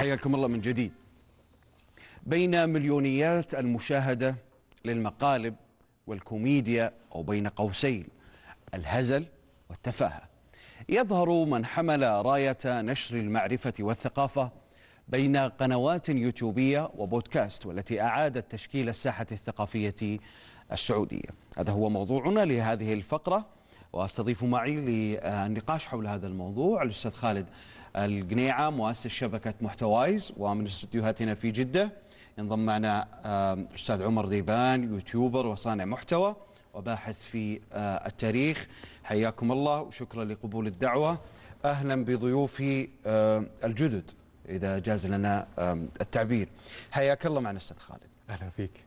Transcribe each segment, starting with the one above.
حياكم الله من جديد بين مليونيات المشاهدة للمقالب والكوميديا أو بين قوسين الهزل والتفاهة يظهر من حمل راية نشر المعرفة والثقافة بين قنوات يوتيوبية وبودكاست والتي أعادت تشكيل الساحة الثقافية السعودية هذا هو موضوعنا لهذه الفقرة واستضيف معي للنقاش حول هذا الموضوع الاستاذ خالد القنيعة مؤسس شبكة محتوايز ومن استديوهات هنا في جدة انضم معنا أستاذ عمر ذيبان يوتيوبر وصانع محتوى وباحث في آه، التاريخ حياكم الله وشكرا لقبول الدعوة أهلا بضيوفي الجدد إذا جاز لنا التعبير حياك الله معنا أستاذ خالد أهلا فيك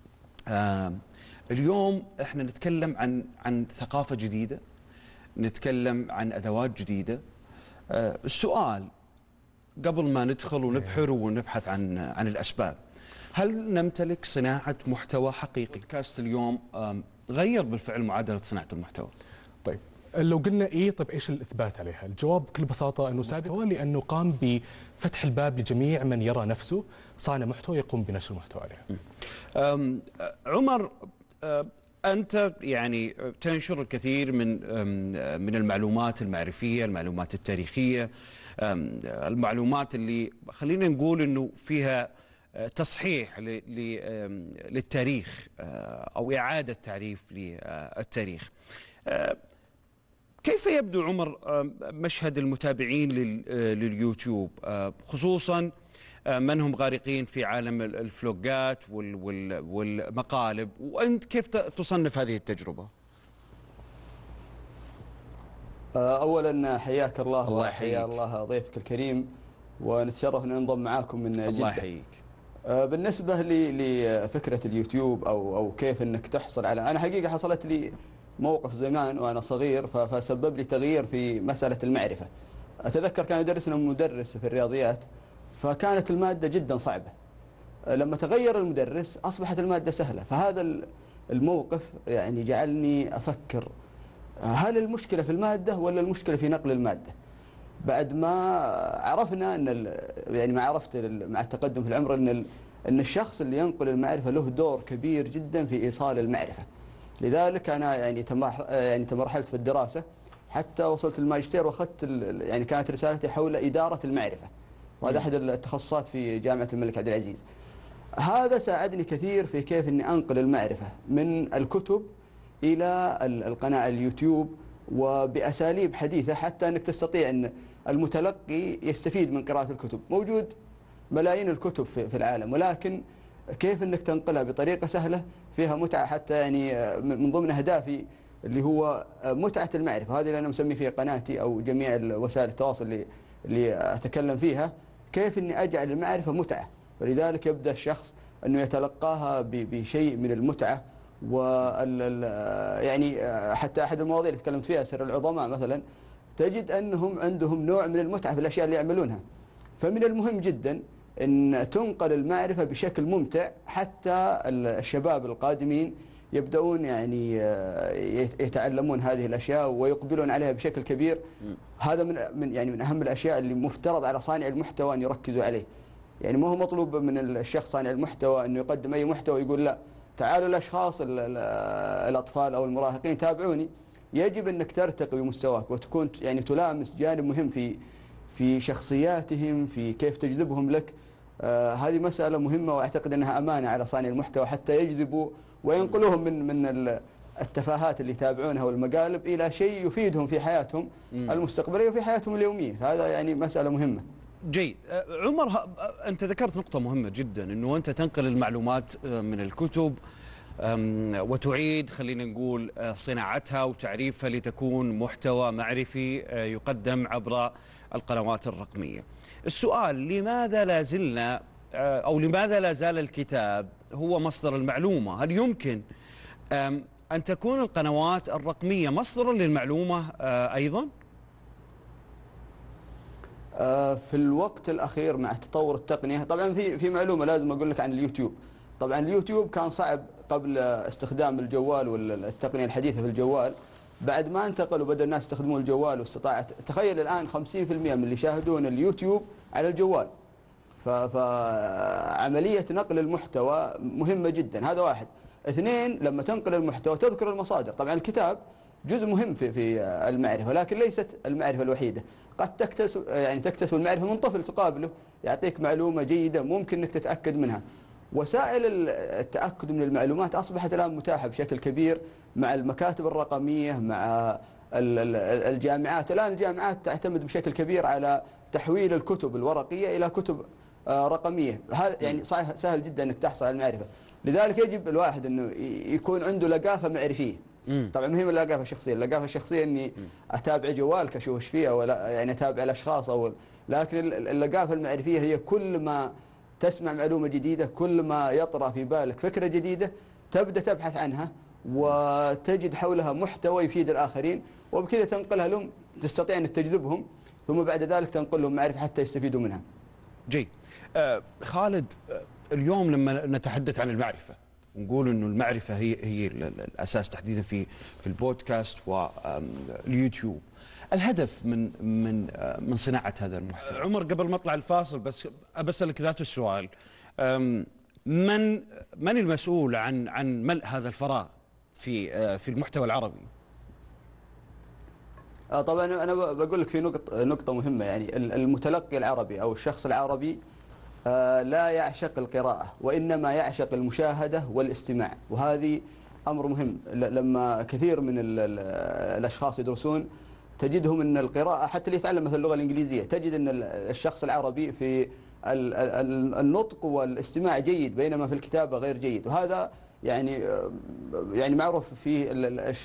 اليوم احنا نتكلم عن عن ثقافة جديدة نتكلم عن أدوات جديدة آه، السؤال قبل ما ندخل ونبحر ونبحث عن عن الاسباب هل نمتلك صناعه محتوى حقيقي كاست اليوم غير بالفعل معادله صناعه المحتوى طيب لو قلنا ايه طيب ايش الاثبات عليها؟ الجواب بكل بساطه انه هو لانه قام بفتح الباب لجميع من يرى نفسه صانع محتوى يقوم بنشر المحتوى عليها عمر انت يعني تنشر الكثير من من المعلومات المعرفيه، المعلومات التاريخيه، المعلومات اللي خلينا نقول انه فيها آه، تصحيح للتاريخ آه، او اعاده تعريف للتاريخ. آه، كيف يبدو عمر مشهد المتابعين لليوتيوب خصوصا من هم غارقين في عالم الفلوجات والمقالب وانت كيف تصنف هذه التجربه؟ آه، اولا حياك الله الله يحييك الله ضيفك الكريم ونتشرف ان ننضم معاكم من جده الله يحييك آه، بالنسبه لي لفكره اليوتيوب او او كيف انك تحصل على انا حقيقه حصلت لي موقف زمان وانا صغير فسبب لي تغيير في مساله المعرفه اتذكر كان يدرسنا مدرس في الرياضيات فكانت الماده جدا صعبه آه، لما تغير المدرس اصبحت الماده سهله فهذا الموقف يعني جعلني افكر هل المشكلة في المادة ولا المشكلة في نقل المادة بعد ما عرفنا أن يعني ما عرفت مع التقدم في العمر أن أن الشخص اللي ينقل المعرفة له دور كبير جدا في إيصال المعرفة لذلك أنا يعني يعني تمرحلت في الدراسة حتى وصلت الماجستير واخذت يعني كانت رسالتي حول إدارة المعرفة وهذا أحد التخصصات في جامعة الملك عبد العزيز هذا ساعدني كثير في كيف أني أنقل المعرفة من الكتب إلى القناة اليوتيوب وبأساليب حديثة حتى أنك تستطيع أن المتلقي يستفيد من قراءة الكتب موجود ملايين الكتب في العالم ولكن كيف أنك تنقلها بطريقة سهلة فيها متعة حتى يعني آه، من ضمن أهدافي اللي هو آه، متعة المعرفة هذه اللي أنا مسمي فيها قناتي أو جميع وسائل التواصل اللي, اللي أتكلم فيها كيف أني أجعل المعرفة متعة ولذلك يبدأ الشخص أنه يتلقاها بشيء من المتعة و يعني آه، حتى احد المواضيع اللي تكلمت فيها سر العظماء مثلا تجد انهم عندهم نوع من المتعه في الاشياء اللي يعملونها فمن المهم جدا ان تنقل المعرفه بشكل ممتع حتى الشباب القادمين يبدأون يعني آه، يتعلمون هذه الأشياء ويقبلون عليها بشكل كبير هذا من من يعني من أهم الأشياء اللي مفترض على صانع المحتوى أن يركزوا عليه يعني ما هو مطلوب من الشخص صانع المحتوى أنه يقدم أي محتوى يقول لا تعالوا الأشخاص الأطفال أو المراهقين تابعوني يجب أنك ترتقي بمستواك وتكون يعني تلامس جانب مهم في في شخصياتهم في كيف تجذبهم لك آه هذه مسألة مهمة وأعتقد أنها أمانة على صانع المحتوى حتى يجذبوا وينقلوهم من من التفاهات اللي يتابعونها والمقالب إلى شيء يفيدهم في حياتهم المستقبلية وفي حياتهم اليومية هذا يعني مسألة مهمة جيد أه، عمر أه، انت ذكرت نقطه مهمه جدا انه انت تنقل المعلومات أه، من الكتب وتعيد خلينا نقول صناعتها وتعريفها لتكون محتوى معرفي يقدم عبر القنوات الرقميه. السؤال لماذا لا زلنا او لماذا لا زال الكتاب هو مصدر المعلومه؟ هل يمكن ان تكون القنوات الرقميه مصدرا للمعلومه ايضا؟ آه، في الوقت الأخير مع تطور التقنية طبعا في في معلومة لازم أقول لك عن اليوتيوب طبعا اليوتيوب كان صعب قبل استخدام الجوال والتقنية الحديثة في الجوال بعد ما انتقل وبدأ الناس يستخدمون الجوال واستطاعت تخيل الآن 50% من اللي يشاهدون اليوتيوب على الجوال فعملية نقل المحتوى مهمة جدا هذا واحد اثنين لما تنقل المحتوى تذكر المصادر طبعا الكتاب جزء مهم في في المعرفة ولكن ليست المعرفة الوحيدة قد تكتسب يعني تكتسب المعرفة من طفل تقابله يعطيك معلومة جيدة ممكن أنك تتأكد منها وسائل التأكد من المعلومات أصبحت الآن متاحة بشكل كبير مع المكاتب الرقمية مع الجامعات الآن الجامعات تعتمد بشكل كبير على تحويل الكتب الورقية إلى كتب آه، رقمية هذا يعني سهل جدا أنك تحصل على المعرفة لذلك يجب الواحد أنه يكون عنده لقافة معرفية طبعا ما هي من اللاقافه الشخصيه، اللقافة الشخصيه اني اتابع جوال اشوف ايش فيه ولا يعني اتابع الاشخاص او لكن اللقافه المعرفيه هي كل ما تسمع معلومه جديده، كل ما يطرى في بالك فكره جديده تبدا تبحث عنها وتجد حولها محتوى يفيد الاخرين وبكذا تنقلها لهم تستطيع انك تجذبهم ثم بعد ذلك تنقل لهم معرفه حتى يستفيدوا منها. جيد. آه خالد آه، اليوم لما نتحدث عن المعرفه ونقول انه المعرفه هي هي الاساس تحديدا في في البودكاست واليوتيوب الهدف من من من صناعه هذا المحتوى عمر قبل ما اطلع الفاصل بس بسالك ذات السؤال من من المسؤول عن عن ملء هذا الفراغ في آه، في المحتوى العربي آه، طبعا انا بقول لك في نقطه نقطه مهمه يعني المتلقي العربي او الشخص العربي آه، لا يعشق القراءة وإنما يعشق المشاهدة والاستماع وهذه أمر مهم لما كثير من الأشخاص يدرسون تجدهم أن القراءة حتى اللي يتعلم مثل اللغة الإنجليزية تجد أن الشخص العربي في النطق والاستماع جيد بينما في الكتابة غير جيد وهذا يعني آه، يعني معروف في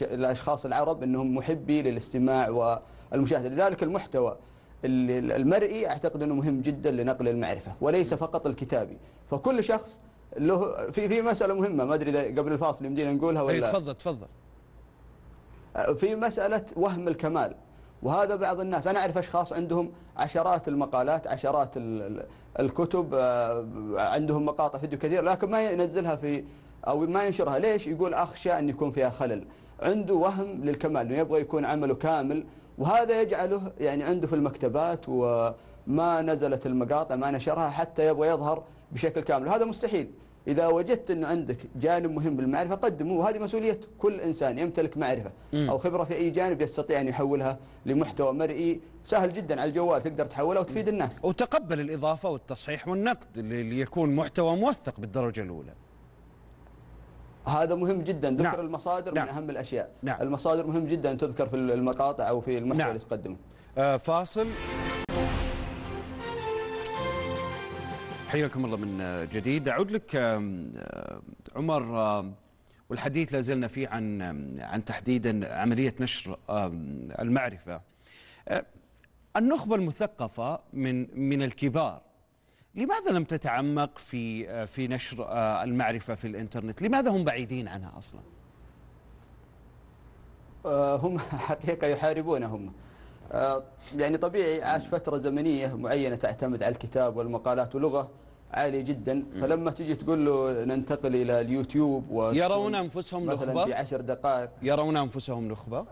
الأشخاص العرب أنهم محبي للاستماع والمشاهدة لذلك المحتوى المرئي أعتقد أنه مهم جدا لنقل المعرفة وليس فقط الكتابي فكل شخص له في في مسألة مهمة ما أدري إذا قبل الفاصل يمدينا نقولها ولا إيه، تفضل تفضل أه، في مسألة وهم الكمال وهذا بعض الناس أنا أعرف أشخاص عندهم عشرات المقالات عشرات الكتب أه، عندهم مقاطع فيديو كثير لكن ما ينزلها في أو ما ينشرها ليش يقول أخشى أن يكون فيها خلل عنده وهم للكمال انه يبغى يكون عمله كامل وهذا يجعله يعني عنده في المكتبات وما نزلت المقاطع ما نشرها حتى يبغى يظهر بشكل كامل وهذا مستحيل إذا وجدت أن عندك جانب مهم بالمعرفة قدمه وهذه مسؤولية كل إنسان يمتلك معرفة م. أو خبرة في أي جانب يستطيع أن يحولها لمحتوى مرئي سهل جدا على الجوال تقدر تحولها وتفيد الناس وتقبل الإضافة والتصحيح والنقد ليكون محتوى موثق بالدرجة الأولى هذا مهم جدا ذكر نعم. المصادر نعم. من أهم الأشياء نعم. المصادر مهم جدا تذكر في المقاطع أو في المحتوى نعم. اللي تقدمه آه فاصل حياكم الله من آه، جديد أعود لك عمر والحديث لا زلنا فيه عن عن تحديدا عملية نشر المعرفة آه، النخبة المثقفة من من الكبار لماذا لم تتعمق في في نشر آه، المعرفه في الانترنت؟ لماذا هم بعيدين عنها اصلا؟ آه، هم حقيقه يحاربون هم آه، يعني طبيعي عاش فتره زمنيه معينه تعتمد على الكتاب والمقالات ولغه عاليه جدا فلما تجي تقول له ننتقل الى اليوتيوب يرون انفسهم نخبه مثلا في عشر دقائق يرون انفسهم نخبه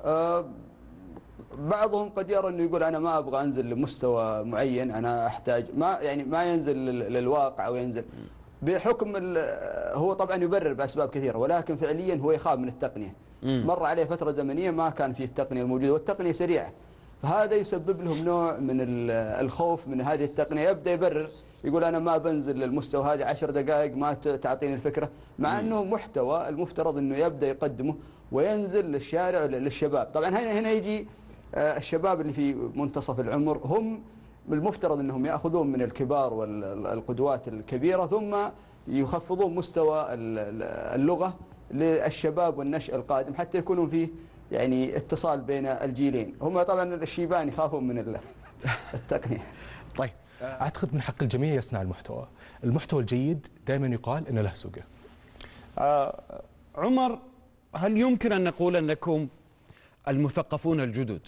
بعضهم قد يرى انه يقول انا ما ابغى انزل لمستوى معين انا احتاج ما يعني ما ينزل للواقع او ينزل بحكم هو طبعا يبرر باسباب كثيره ولكن فعليا هو يخاف من التقنيه مر عليه فتره زمنيه ما كان فيه التقنيه الموجوده والتقنيه سريعه فهذا يسبب لهم نوع من الخوف من هذه التقنيه يبدا يبرر يقول انا ما بنزل للمستوى هذا عشر دقائق ما تعطيني الفكره مع انه محتوى المفترض انه يبدا يقدمه وينزل للشارع للشباب طبعا هنا هنا يجي آه، الشباب اللي في منتصف العمر هم المفترض أنهم يأخذون من الكبار والقدوات الكبيرة ثم يخفضون مستوى اللغة للشباب والنشأ القادم حتى يكونون فيه يعني اتصال بين الجيلين هم طبعا الشيبان يخافون من التقنية طيب أعتقد من حق الجميع يصنع المحتوى المحتوى الجيد دائما يقال أن له سوقه آه عمر هل يمكن أن نقول أنكم المثقفون الجدد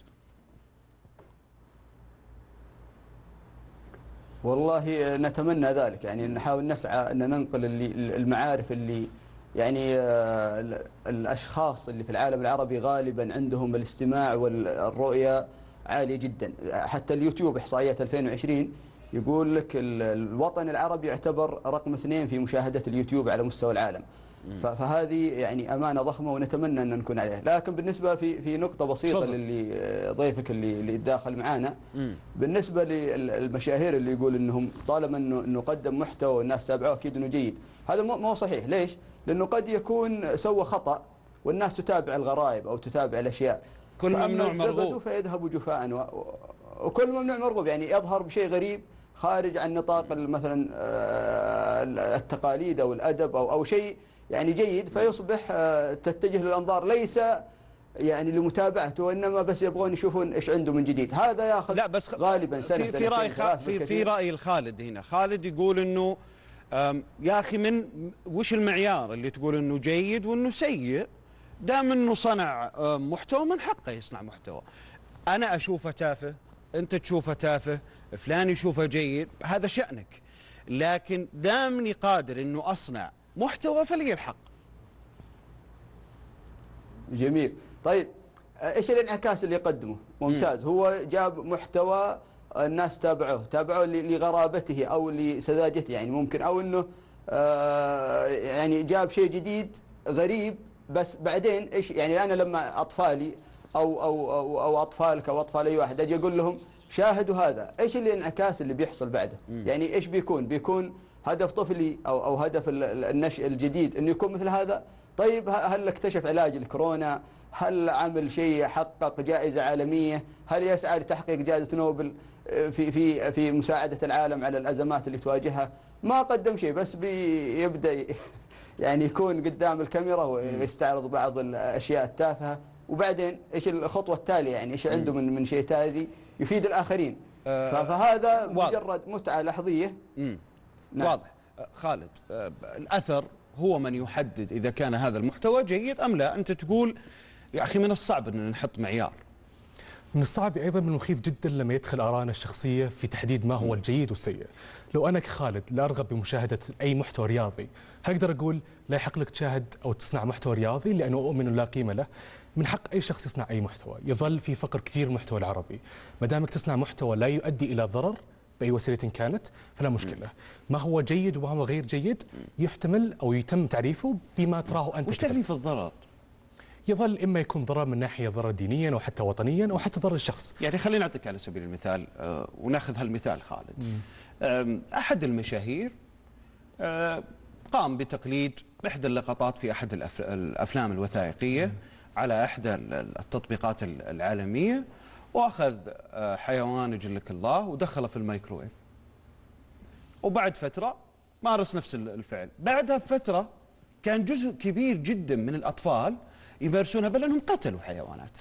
والله نتمنى ذلك يعني نحاول نسعى أن ننقل اللي المعارف اللي يعني آه، الأشخاص اللي في العالم العربي غالبا عندهم الاستماع والرؤية عالية جدا حتى اليوتيوب إحصائيات 2020 يقول لك الوطن العربي يعتبر رقم اثنين في مشاهدة اليوتيوب على مستوى العالم فهذه يعني أمانة ضخمة ونتمنى أن نكون عليها لكن بالنسبة في في نقطة بسيطة للي ضيفك اللي اللي تداخل معانا بالنسبة للمشاهير اللي يقول أنهم طالما أنه قدم محتوى والناس تابعوه أكيد أنه جيد هذا مو صحيح ليش؟ لأنه قد يكون سوى خطأ والناس تتابع الغرائب أو تتابع الأشياء كل ممنوع مرغوب فيذهب جفاء و... وكل ممنوع مرغوب يعني يظهر بشيء غريب خارج عن نطاق مثلا آه، التقاليد او الادب او او شيء يعني جيد فيصبح آه، تتجه للأنظار ليس يعني لمتابعته وانما بس يبغون يشوفون ايش عنده من جديد هذا ياخذ لا بس غالبا سنه في, في راي في, في راي الخالد هنا خالد يقول انه يا اخي من وش المعيار اللي تقول انه جيد وانه سيء دام انه صنع محتوى من حقه يصنع محتوى انا اشوفه تافه انت تشوفه تافه فلان يشوفه جيد هذا شانك لكن دامني قادر انه اصنع محتوى فلي الحق جميل طيب ايش الانعكاس اللي يقدمه ممتاز هو جاب محتوى الناس تابعوه تابعوه لغرابته او لسذاجته يعني ممكن او انه آه، يعني جاب شيء جديد غريب بس بعدين ايش يعني انا لما اطفالي او او او, أو اطفالك او اطفال اي واحد اجي اقول لهم شاهدوا هذا ايش الانعكاس اللي, اللي بيحصل بعده يعني ايش بيكون بيكون هدف طفلي أو, أو هدف النشء الجديد أنه يكون مثل هذا طيب هل اكتشف علاج الكورونا هل عمل شيء حقق جائزة عالمية هل يسعى لتحقيق جائزة نوبل آه، في في في مساعدة العالم على الأزمات اللي تواجهها ما قدم شيء بس بيبدأ يعني يكون قدام الكاميرا ويستعرض بعض الأشياء التافهة وبعدين إيش الخطوة التالية يعني إيش عنده من من شيء تالي يفيد الآخرين آه، فهذا مجرد متعة لحظية نعم. واضح أه، خالد أه، الأثر هو من يحدد إذا كان هذا المحتوى جيد أم لا أنت تقول يا أخي من الصعب أن نحط معيار من الصعب ايضا من المخيف جدا لما يدخل ارائنا الشخصيه في تحديد ما هو الجيد والسيء. لو انا كخالد لا ارغب بمشاهده اي محتوى رياضي، هل اقدر اقول لا يحق لك تشاهد او تصنع محتوى رياضي لانه اؤمن لا قيمه له. من حق اي شخص يصنع اي محتوى، يظل في فقر كثير المحتوى العربي. ما دامك تصنع محتوى لا يؤدي الى ضرر باي وسيله كانت فلا مشكله ما هو جيد وما هو غير جيد يحتمل او يتم تعريفه بما تراه انت وش تعريف الضرر يظل اما يكون ضرر من ناحيه ضرر دينيا او حتى وطنيا او حتى ضرر الشخص يعني خلينا نعطيك على سبيل المثال آه، وناخذ هالمثال خالد احد المشاهير آه، قام بتقليد احدى اللقطات في احد الافلام الوثائقيه على احدى التطبيقات العالميه واخذ آه، حيوان يجلك الله ودخله في الميكروويف وبعد فتره مارس نفس الفعل بعدها بفتره كان جزء كبير جدا من الاطفال يمارسونها بل انهم قتلوا حيوانات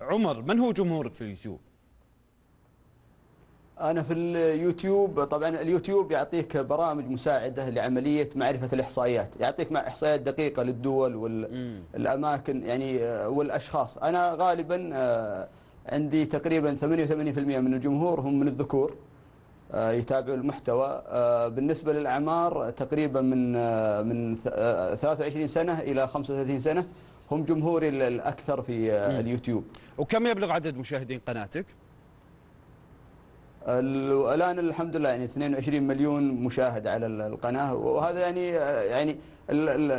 عمر من هو جمهورك في اليوتيوب أنا في اليوتيوب طبعا اليوتيوب يعطيك برامج مساعدة لعملية معرفة الإحصائيات يعطيك مع إحصائيات دقيقة للدول والأماكن يعني آه، والأشخاص أنا غالبا آه، عندي تقريبا 88% من الجمهور هم من الذكور آه، يتابعوا المحتوى آه، بالنسبة للأعمار تقريبا من آه، من 23 سنة إلى 35 سنة هم جمهوري الأكثر في اليوتيوب وكم يبلغ عدد مشاهدين قناتك؟ الان الحمد لله يعني 22 مليون مشاهد على القناه وهذا يعني يعني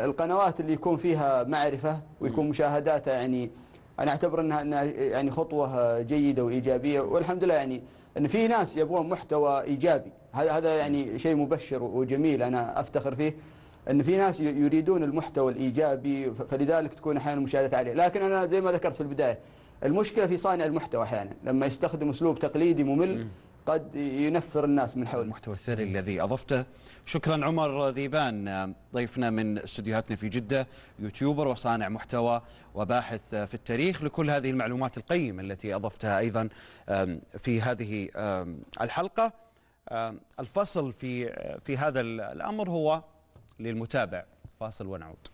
القنوات اللي يكون فيها معرفه ويكون مشاهداتها يعني انا اعتبر انها يعني خطوه جيده وايجابيه والحمد لله يعني ان في ناس يبغون محتوى ايجابي هذا هذا يعني شيء مبشر وجميل انا افتخر فيه ان في ناس يريدون المحتوى الايجابي فلذلك تكون احيانا مشاهدات عليه لكن انا زي ما ذكرت في البدايه المشكله في صانع المحتوى احيانا لما يستخدم اسلوب تقليدي ممل قد ينفر الناس من حول المحتوى الثري الذي أضفته شكرا عمر ذيبان ضيفنا من استديوهاتنا في جدة يوتيوبر وصانع محتوى وباحث في التاريخ لكل هذه المعلومات القيمة التي أضفتها أيضا في هذه الحلقة الفصل في في هذا الأمر هو للمتابع فاصل ونعود